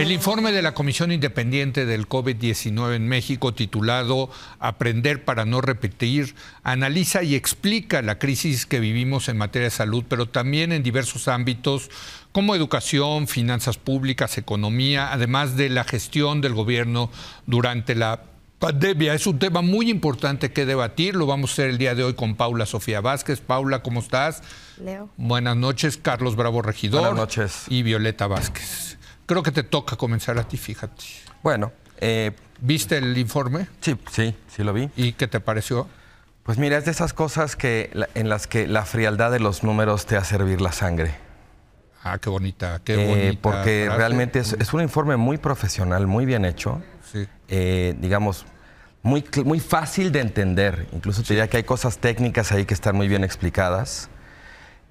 El informe de la Comisión Independiente del COVID-19 en México, titulado Aprender para no repetir, analiza y explica la crisis que vivimos en materia de salud, pero también en diversos ámbitos como educación, finanzas públicas, economía, además de la gestión del gobierno durante la pandemia. Es un tema muy importante que debatir. Lo vamos a hacer el día de hoy con Paula Sofía Vázquez. Paula, ¿cómo estás? Leo. Buenas noches, Carlos Bravo Regidor. Buenas noches. Y Violeta Vázquez. Creo que te toca comenzar a ti, fíjate. Bueno. Eh, ¿Viste el informe? Sí, sí, sí lo vi. ¿Y qué te pareció? Pues mira, es de esas cosas que, en las que la frialdad de los números te hace hervir la sangre. Ah, qué bonita, qué eh, bonita. Porque realmente es, es, un informe muy profesional, muy bien hecho. Sí. Eh, digamos, muy, muy fácil de entender. Incluso diría que hay cosas técnicas ahí que están muy bien explicadas.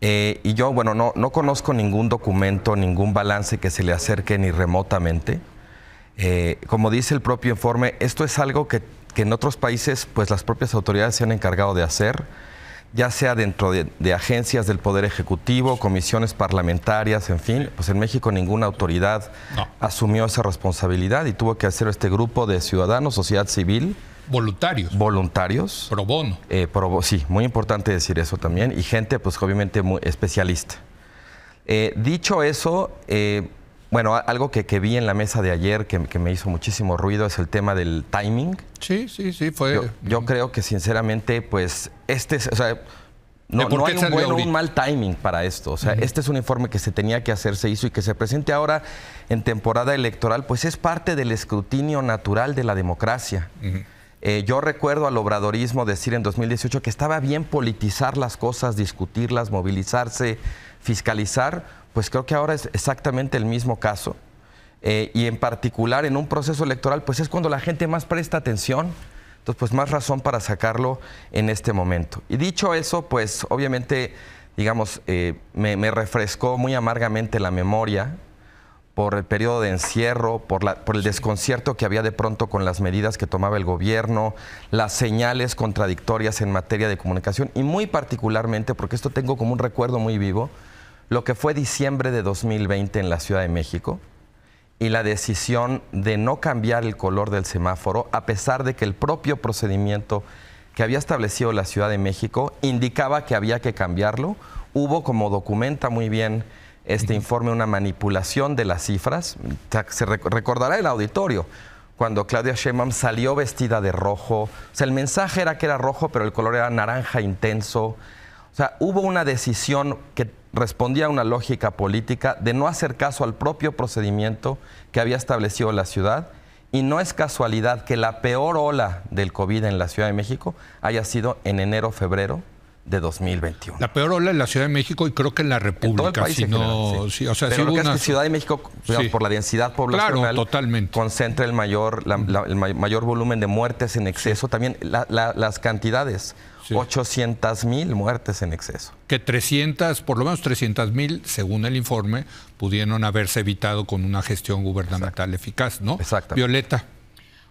Eh, y yo, bueno, no, no conozco ningún documento, ningún balance que se le acerque ni remotamente. Eh, como dice el propio informe, esto es algo que, que, en otros países pues las propias autoridades se han encargado de hacer, ya sea dentro de, agencias del Poder Ejecutivo, comisiones parlamentarias, en fin, pues en México ninguna autoridad asumió esa responsabilidad y tuvo que hacer este grupo de ciudadanos, sociedad civil, Voluntarios. Voluntarios. Pro bono. Eh, sí, muy importante decir eso también. Y gente, pues obviamente, muy especialista. Eh, dicho eso, eh, bueno, algo que, que, vi en la mesa de ayer que, me hizo muchísimo ruido es el tema del timing. Sí, sí, sí, fue. Yo, creo que sinceramente, pues, este es, no, hay un un mal timing para esto. O sea, este es un informe que se tenía que hacer, se hizo y que se presente ahora en temporada electoral, pues es parte del escrutinio natural de la democracia. Eh, yo recuerdo al obradorismo decir en 2018 que estaba bien politizar las cosas, discutirlas, movilizarse, fiscalizar, pues creo que ahora es exactamente el mismo caso. Eh, y en particular en un proceso electoral, pues es cuando la gente más presta atención, entonces pues más razón para sacarlo en este momento. Y dicho eso, pues obviamente, digamos, eh, me refrescó muy amargamente la memoria por el periodo de encierro, por, por el desconcierto que había de pronto con las medidas que tomaba el gobierno, las señales contradictorias en materia de comunicación y muy particularmente, porque esto tengo como un recuerdo muy vivo, lo que fue diciembre de 2020 en la Ciudad de México y la decisión de no cambiar el color del semáforo, a pesar de que el propio procedimiento que había establecido la Ciudad de México indicaba que había que cambiarlo. Hubo, como documenta muy bien este informe una manipulación de las cifras. Se recordará el auditorio cuando Claudia Sheinbaum salió vestida de rojo. O sea, el mensaje era que era rojo, pero el color era naranja intenso. O sea, hubo una decisión que respondía a una lógica política de no hacer caso al propio procedimiento que había establecido la ciudad. Y no es casualidad que la peor ola del COVID en la Ciudad de México haya sido en enero-febrero de 2021. La peor ola en la Ciudad de México y creo que en la República. Ciudad de México, por la densidad poblacional, concentra el mayor, el mayor volumen de muertes en exceso, también las cantidades. 800 mil muertes en exceso. Que 300, por lo menos 300 mil, según el informe, pudieron haberse evitado con una gestión gubernamental eficaz, ¿no? Exacto. Violeta.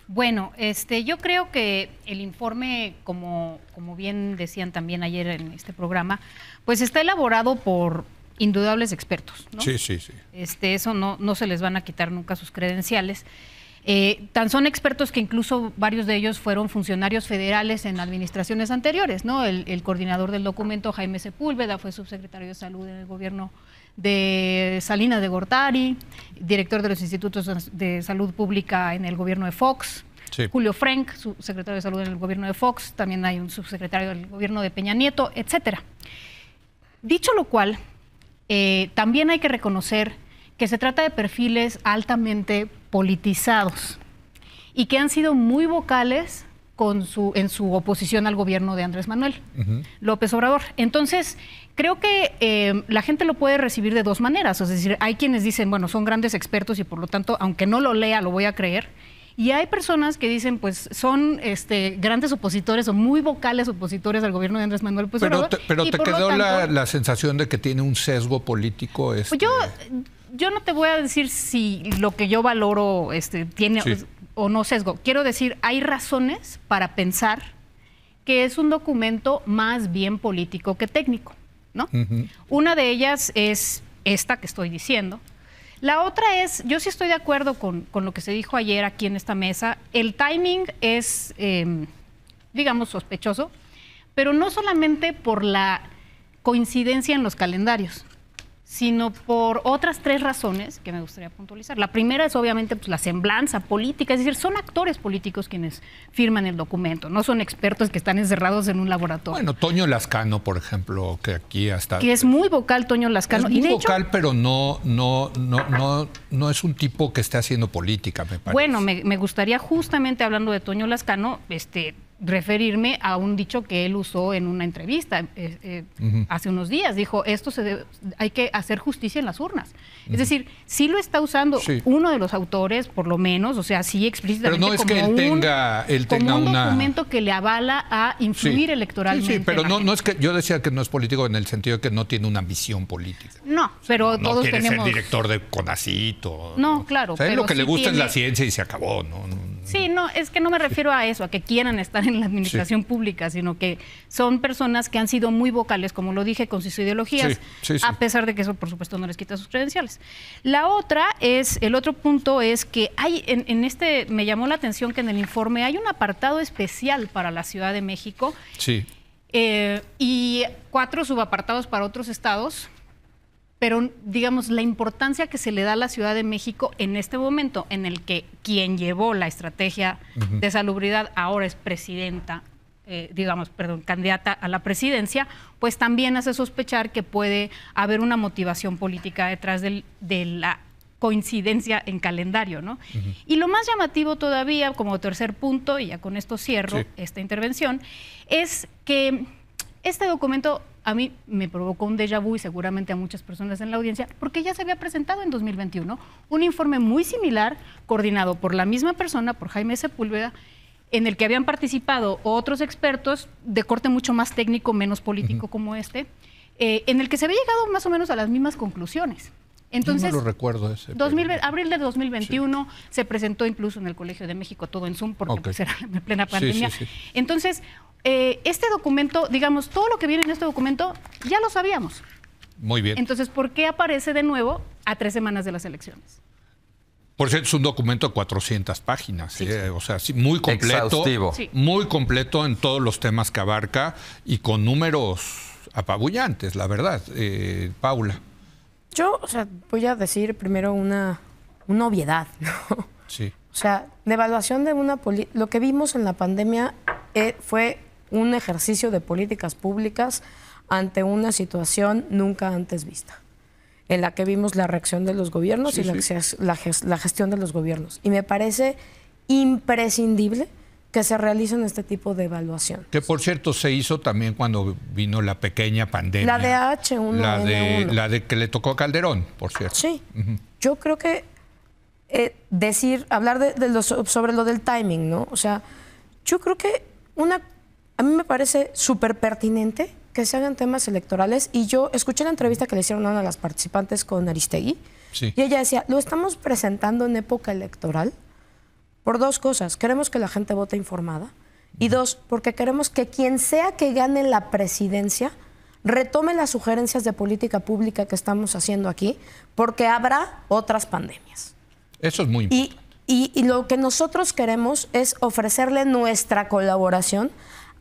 Bueno, este, yo creo que el informe, como, bien decían también ayer en este programa, pues está elaborado por indudables expertos. Sí, sí, sí. Este, eso no, no se les van a quitar nunca sus credenciales. Eh, tan son expertos que incluso varios de ellos fueron funcionarios federales en administraciones anteriores, ¿no? El, el, coordinador del documento, Jaime Sepúlveda, fue subsecretario de Salud en el gobierno de Salina de Gortari, director de los institutos de salud pública en el gobierno de Fox, Julio Frank, subsecretario de Salud en el gobierno de Fox, también hay un subsecretario del gobierno de Peña Nieto, etcétera. Dicho lo cual, eh, también hay que reconocer que se trata de perfiles altamente politizados y que han sido muy vocales su, en su oposición al gobierno de Andrés Manuel López Obrador. Entonces, creo que eh, la gente lo puede recibir de dos maneras. Es decir, hay quienes dicen, bueno, son grandes expertos y por lo tanto, aunque no lo lea, lo voy a creer. Y hay personas que dicen, pues son este, grandes opositores o muy vocales opositores al gobierno de Andrés Manuel López pero Obrador. Te, pero te quedó la, sensación de que tiene un sesgo político. Pues este... Yo, yo no te voy a decir si lo que yo valoro este, tiene o no sesgo, quiero decir, hay razones para pensar que es un documento más bien político que técnico, ¿no? Una de ellas es esta que estoy diciendo. La otra es, yo sí estoy de acuerdo con, lo que se dijo ayer aquí en esta mesa, el timing es, em, digamos, sospechoso, pero no solamente por la coincidencia en los calendarios sino por otras tres razones que me gustaría puntualizar. La primera es obviamente pues, la semblanza política, es decir, son actores políticos quienes firman el documento, no son expertos que están encerrados en un laboratorio. Bueno, Toño Lascano, por ejemplo, que aquí hasta... Que es muy vocal Toño Lascano. Es muy vocal, pero no, no, no, no, no es un tipo que esté haciendo política, me parece. Bueno, me, me gustaría justamente hablando de Toño Lascano, este, referirme a un dicho que él usó en una entrevista eh, eh, hace unos días. Dijo, esto se hay que hacer justicia en las urnas. Es decir, si lo está usando uno de los autores, por lo menos, o sea, sí explícitamente pero no es que él un, tenga, un documento que le avala a influir electoralmente. Sí, pero no, no, es que yo decía que no es político en el sentido de que no tiene una visión política. No, pero todos no quiere tenemos... ser director de Conacito. No, claro. lo que le gusta es la ciencia y se acabó, ¿no? Sí, no, es que no me refiero a eso, a que quieran estar en la administración pública, sino que son personas que han sido muy vocales, como lo dije, con sus ideologías, a pesar de que eso, por supuesto, no les quita sus credenciales. La otra es, el otro punto es que hay, en, este, me llamó la atención que en el informe hay un apartado especial para la Ciudad de México. Eh, y cuatro subapartados para otros estados pero digamos la importancia que se le da a la Ciudad de México en este momento en el que quien llevó la estrategia de salubridad ahora es presidenta, eh, digamos, perdón, candidata a la presidencia, pues también hace sospechar que puede haber una motivación política detrás del, de la coincidencia en calendario, ¿no? Y lo más llamativo todavía, como tercer punto, y ya con esto cierro esta intervención, es que este documento a mí me provocó un déjà vu y seguramente a muchas personas en la audiencia, porque ya se había presentado en 2021 un informe muy similar, coordinado por la misma persona, por Jaime Sepúlveda, en el que habían participado otros expertos de corte mucho más técnico, menos político como este, eh, en el que se había llegado más o menos a las mismas conclusiones. Entonces, lo recuerdo ese. Abril de 2021 se presentó incluso en el Colegio de México todo en Zoom porque pues, era en plena pandemia. Entonces, eh, este documento, digamos, todo lo que viene en este documento ya lo sabíamos. Muy bien. Entonces, ¿por qué aparece de nuevo a tres semanas de las elecciones? Por cierto, es un documento de 400 páginas, ¿eh? o sea, muy completo, muy completo en todos los temas que abarca y con números apabullantes, la verdad, eh, Paula. Yo, o sea, voy a decir primero una, una obviedad, Sí. O sea, la evaluación de una Lo que vimos en la pandemia eh, fue un ejercicio de políticas públicas ante una situación nunca antes vista, en la que vimos la reacción de los gobiernos y la gestión de los gobiernos. Y me parece imprescindible que se realizan este tipo de evaluación. Que por cierto se hizo también cuando vino la pequeña pandemia. La de H1N1. La de, que le tocó a Calderón, por cierto. Sí. Yo creo que eh, decir, hablar de, sobre lo del timing, ¿no? O sea, yo creo que una, a mí me parece súper pertinente que se hagan temas electorales y yo escuché la entrevista que le hicieron a una de las participantes con Aristegui y ella decía, lo estamos presentando en época electoral por dos cosas. Queremos que la gente vote informada. Y dos, porque queremos que quien sea que gane la presidencia retome las sugerencias de política pública que estamos haciendo aquí, porque habrá otras pandemias. Eso es muy importante. Y, lo que nosotros queremos es ofrecerle nuestra colaboración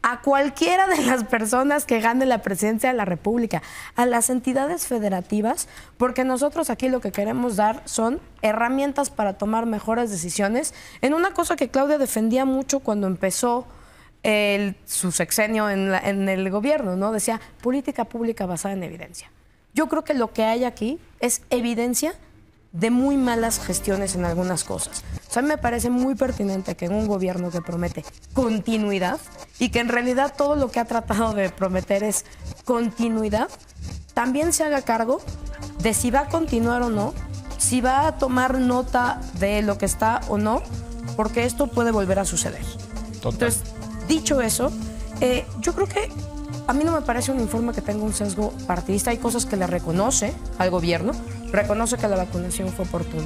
a cualquiera de las personas que gane la presidencia de la República, a las entidades federativas, porque nosotros aquí lo que queremos dar son herramientas para tomar mejores decisiones en una cosa que Claudia defendía mucho cuando empezó su sexenio en, en el gobierno, ¿no? Decía política pública basada en evidencia. Yo creo que lo que hay aquí es evidencia de muy malas gestiones en algunas cosas. O sea, a mí me parece muy pertinente que en un gobierno que promete continuidad y que en realidad todo lo que ha tratado de prometer es continuidad, también se haga cargo de si va a continuar o no, si va a tomar nota de lo que está o no, porque esto puede volver a suceder. Entonces, dicho eso, eh, yo creo que a mí no me parece un informe que tenga un sesgo partidista. Hay cosas que le reconoce al gobierno, reconoce que la vacunación fue oportuna,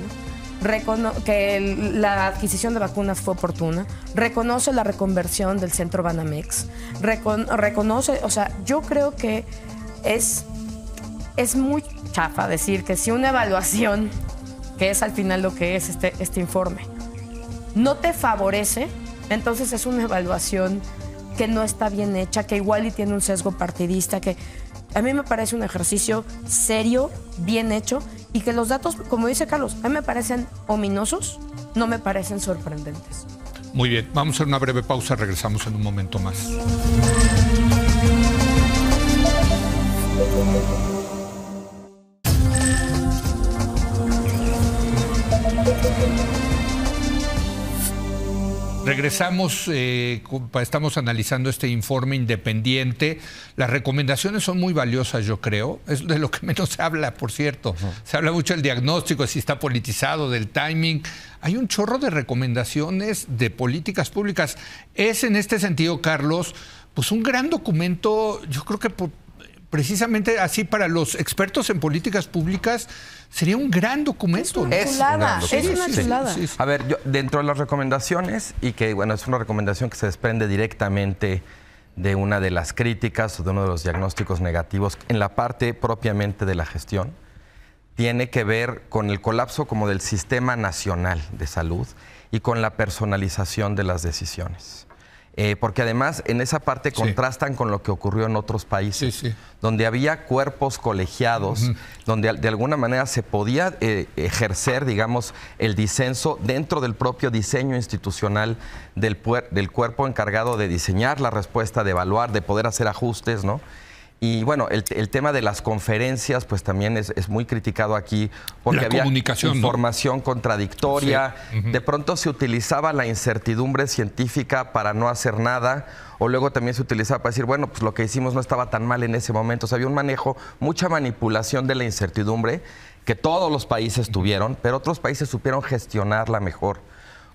que la adquisición de vacunas fue oportuna, reconoce la reconversión del centro Banamex, reconoce, o sea, yo creo que es, es muy chafa decir que si una evaluación, que es al final lo que es este, este informe, no te favorece, entonces es una evaluación que no está bien hecha, que igual y tiene un sesgo partidista, que a mí me parece un ejercicio serio, bien hecho, y que los datos, como dice Carlos, a mí me parecen ominosos, no me parecen sorprendentes. Muy bien, vamos a hacer una breve pausa, regresamos en un momento más. Regresamos, eh, estamos analizando este informe independiente. Las recomendaciones son muy valiosas, yo creo. Es de lo que menos se habla, por cierto. Se habla mucho del diagnóstico, si está politizado, del timing. Hay un chorro de recomendaciones de políticas públicas. Es en este sentido, Carlos, pues un gran documento, yo creo que por precisamente así para los expertos en políticas públicas sería un gran documento. Es, una chulada. A ver, dentro de las recomendaciones, y que bueno, es una recomendación que se desprende directamente de una de las críticas o de uno de los diagnósticos negativos en la parte propiamente de la gestión, tiene que ver con el colapso como del sistema nacional de salud y con la personalización de las decisiones. Eh, porque además en esa parte contrastan con lo que ocurrió en otros países, donde había cuerpos colegiados, donde de alguna manera se podía eh, ejercer, digamos, el disenso dentro del propio diseño institucional del, del cuerpo encargado de diseñar la respuesta, de evaluar, de poder hacer ajustes, ¿no? Y bueno, el, tema de las conferencias, pues también es, muy criticado aquí, porque había información contradictoria. De pronto se utilizaba la incertidumbre científica para no hacer nada, o luego también se utilizaba para decir, bueno, pues lo que hicimos no estaba tan mal en ese momento. O sea, había un manejo, mucha manipulación de la incertidumbre que todos los países tuvieron, pero otros países supieron gestionarla mejor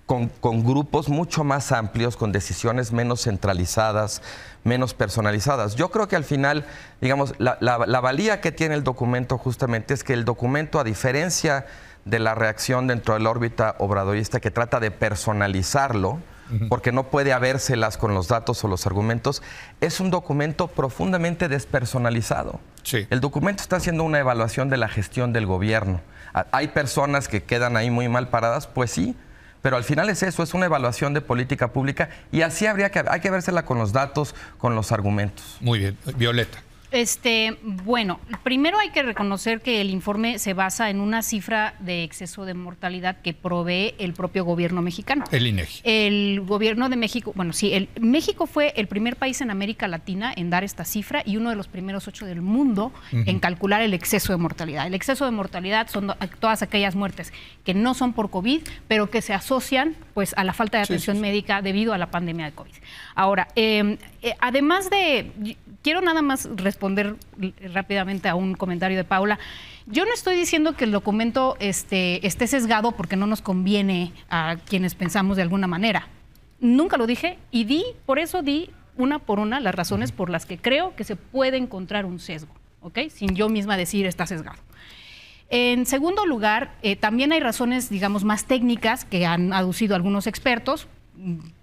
con, grupos mucho más amplios, con decisiones menos centralizadas, menos personalizadas. Yo creo que al final, digamos, la, valía que tiene el documento justamente es que el documento, a diferencia de la reacción dentro de órbita obradorista que trata de personalizarlo, porque no puede habérselas con los datos o los argumentos, es un documento profundamente despersonalizado. Sí. El documento está haciendo una evaluación de la gestión del gobierno. ¿Hay personas que quedan ahí muy mal paradas? Pues sí, pero al final es eso, es una evaluación de política pública y así habría que, hay que vérsela con los datos, con los argumentos. Muy bien, Violeta. Este, bueno, primero hay que reconocer que el informe se basa en una cifra de exceso de mortalidad que provee el propio gobierno mexicano. El INEGI. E el gobierno de México, bueno, sí, el, México fue el primer país en América Latina en dar esta cifra y uno de los primeros ocho del mundo en calcular el exceso de mortalidad. El exceso de mortalidad son todas aquellas muertes que no son por COVID, pero que se asocian pues a la falta de atención médica debido a la pandemia de COVID. Ahora, em, eh, además de quiero nada más responder rápidamente a un comentario de Paula. Yo no estoy diciendo que el documento este, esté sesgado porque no nos conviene a quienes pensamos de alguna manera. Nunca lo dije y di, por eso di una por una las razones por las que creo que se puede encontrar un sesgo, ¿ok? Sin yo misma decir está sesgado. En segundo lugar, eh, también hay razones, digamos, más técnicas que han aducido algunos expertos,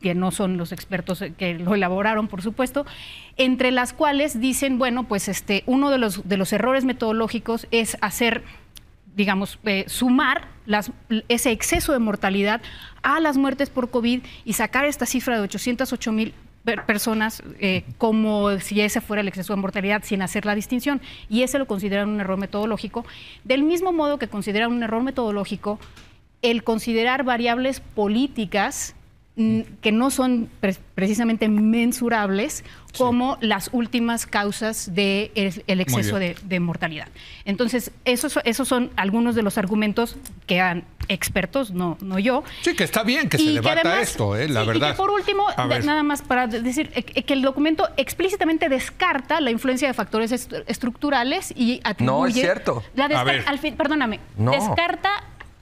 que no son los expertos eh, que lo elaboraron, por supuesto, entre las cuales dicen, bueno, pues este, uno de los, de los errores metodológicos es hacer digamos, eh, sumar ese exceso de mortalidad a las muertes por COVID y sacar esta cifra de 808 mil personas eh, como si ese fuera el exceso de mortalidad sin hacer la distinción. Y ese lo consideran un error metodológico. Del mismo modo que consideran un error metodológico el considerar variables políticas que no son precisamente mensurables como las últimas causas del de el exceso de, mortalidad. Entonces, esos, esos son algunos de los argumentos que han expertos, no, no yo. Sí, que está bien que se debata esto, ¿eh? la verdad. Y por último, nada más para decir e, e, que el documento explícitamente descarta la influencia de factores estructurales y atribuye... No, es cierto. La Al perdóname, descarta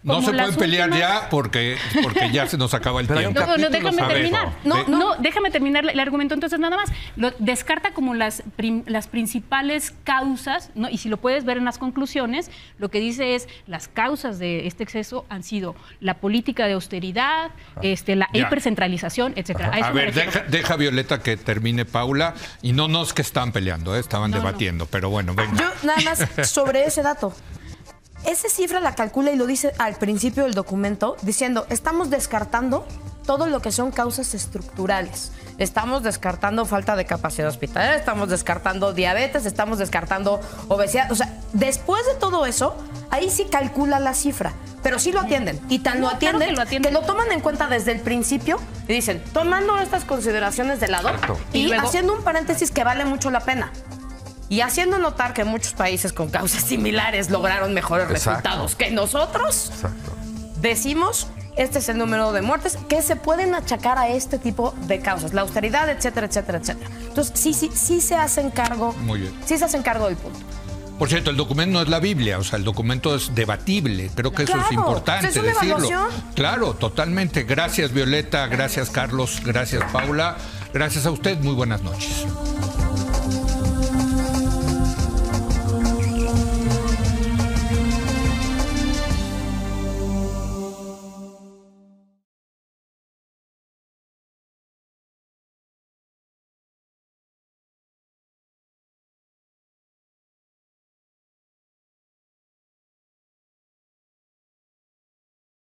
no se pueden pelear ya porque, porque ya se nos acaba el tiempo. No, no, déjame terminar. No, no, déjame terminar el argumento. Entonces, nada más, descarta como las, las principales causas, ¿no? y si lo puedes ver en las conclusiones, lo que dice es las causas de este exceso han sido la política de austeridad, ah, este, la hipercentralización, etcétera. A, ver, deja, Violeta que termine Paula, y no, nos que están peleando, ¿eh? estaban debatiendo, pero bueno, venga. Yo nada más sobre ese dato. Esa cifra la calcula y lo dice al principio del documento, diciendo, estamos descartando todo lo que son causas estructurales. Estamos descartando falta de capacidad hospitalaria, estamos descartando diabetes, estamos descartando obesidad. O sea, después de todo eso, ahí sí calcula la cifra, pero sí lo atienden. Y tan lo, atienden, que lo, toman en cuenta desde el principio y dicen, tomando estas consideraciones de lado y, haciendo un paréntesis que vale mucho la pena y haciendo notar que muchos países con causas similares lograron mejores resultados que nosotros, decimos, este es el número de muertes que se pueden achacar a este tipo de causas, la austeridad, etcétera, etcétera, etcétera. Entonces, sí, sí, sí se hacen cargo. Muy bien. Sí se hacen cargo del punto. Por cierto, el documento no es la Biblia, o sea, el documento es debatible, creo que eso es importante ¿es decirlo. Claro, totalmente. Gracias Violeta, gracias Carlos, gracias Paula, gracias a usted, muy buenas noches.